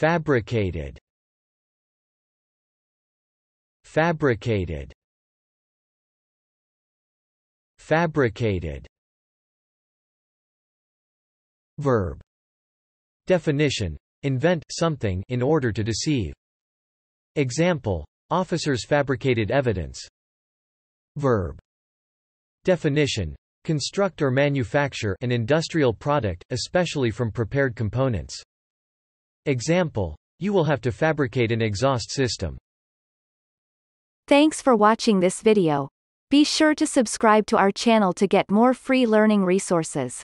Fabricated Fabricated Fabricated Verb Definition Invent something in order to deceive. Example Officers fabricated evidence. Verb Definition Construct or manufacture an industrial product, especially from prepared components. Example. You will have to fabricate an exhaust system. Thanks for watching this video. Be sure to subscribe to our channel to get more free learning resources.